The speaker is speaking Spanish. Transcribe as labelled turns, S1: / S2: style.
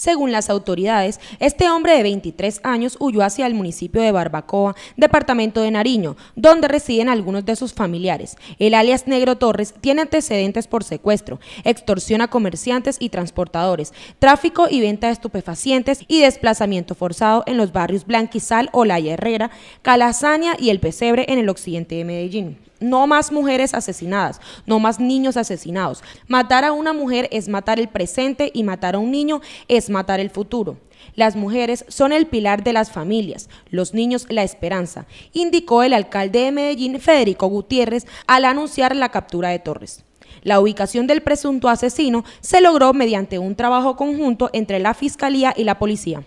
S1: Según las autoridades, este hombre de 23 años huyó hacia el municipio de Barbacoa, departamento de Nariño, donde residen algunos de sus familiares. El alias Negro Torres tiene antecedentes por secuestro, extorsión a comerciantes y transportadores, tráfico y venta de estupefacientes y desplazamiento forzado en los barrios Blanquizal, Olaya Herrera, Calazania y El Pesebre en el occidente de Medellín. No más mujeres asesinadas, no más niños asesinados. Matar a una mujer es matar el presente y matar a un niño es matar el futuro. Las mujeres son el pilar de las familias, los niños la esperanza, indicó el alcalde de Medellín, Federico Gutiérrez, al anunciar la captura de Torres. La ubicación del presunto asesino se logró mediante un trabajo conjunto entre la Fiscalía y la Policía.